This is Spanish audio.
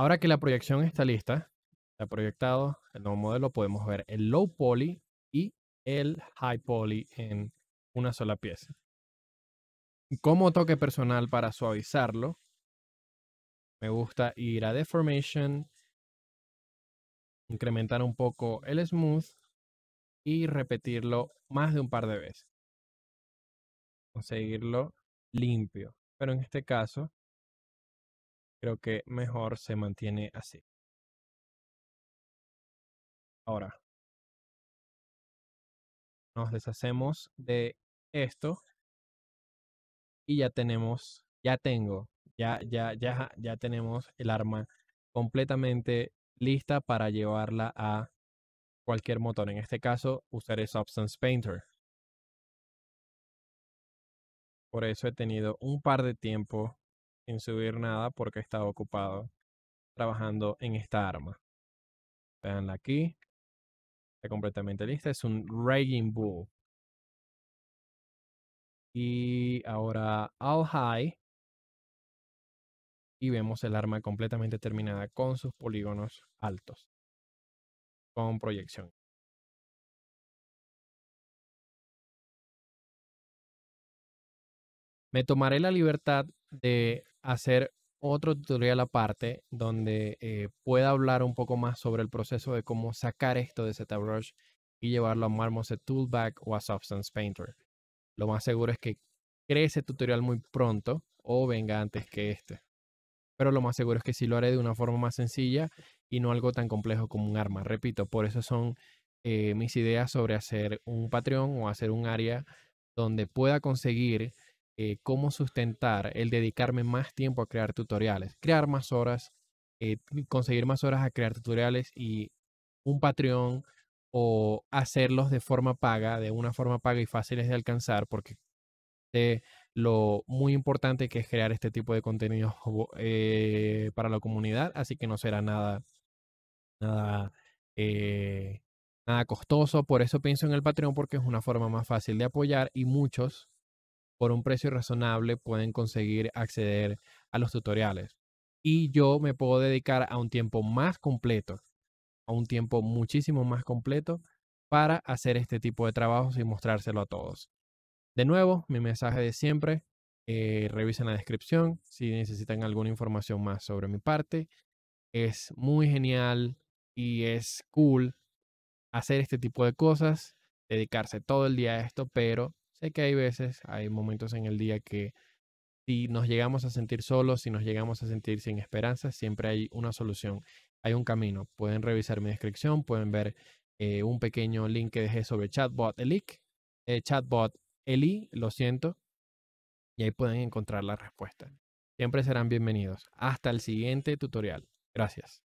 Ahora que la proyección está lista, está proyectado el nuevo modelo, podemos ver el low poly y el high poly en una sola pieza. Como toque personal para suavizarlo, me gusta ir a deformation, incrementar un poco el smooth y repetirlo más de un par de veces. Conseguirlo limpio. Pero en este caso, creo que mejor se mantiene así. Ahora, nos deshacemos de esto y ya tenemos, ya tengo, ya, ya, ya, ya tenemos el arma completamente lista para llevarla a cualquier motor. En este caso, usaré Substance Painter. Por eso he tenido un par de tiempo sin subir nada porque estaba ocupado trabajando en esta arma. Veanla aquí. Está completamente lista. Es un Raging Bull. Y ahora All High. Y vemos el arma completamente terminada con sus polígonos altos. Con proyección. Me tomaré la libertad de hacer otro tutorial aparte donde eh, pueda hablar un poco más sobre el proceso de cómo sacar esto de ZBrush y llevarlo a Marmoset Toolback o a Substance Painter. Lo más seguro es que cree ese tutorial muy pronto o venga antes que este. Pero lo más seguro es que sí lo haré de una forma más sencilla y no algo tan complejo como un arma. Repito, por eso son eh, mis ideas sobre hacer un Patreon o hacer un área donde pueda conseguir eh, cómo sustentar el dedicarme más tiempo a crear tutoriales, crear más horas, eh, conseguir más horas a crear tutoriales y un Patreon o hacerlos de forma paga, de una forma paga y fáciles de alcanzar, porque sé lo muy importante que es crear este tipo de contenido... Eh, para la comunidad, así que no será nada, nada, nada costoso. Por eso pienso en el Patreon, porque es una forma más fácil de apoyar y muchos por un precio razonable pueden conseguir acceder a los tutoriales. Y yo me puedo dedicar a un tiempo más completo, a un tiempo muchísimo más completo para hacer este tipo de trabajos y mostrárselo a todos. De nuevo, mi mensaje de siempre, eh, revisen la descripción si necesitan alguna información más sobre mi parte. Es muy genial y es cool hacer este tipo de cosas, dedicarse todo el día a esto, pero Sé que hay veces, hay momentos en el día que si nos llegamos a sentir solos, si nos llegamos a sentir sin esperanza, siempre hay una solución, hay un camino. Pueden revisar mi descripción, pueden ver eh, un pequeño link que dejé sobre chatbot Eli, eh, chatbot Eli, lo siento, y ahí pueden encontrar la respuesta. Siempre serán bienvenidos. Hasta el siguiente tutorial. Gracias.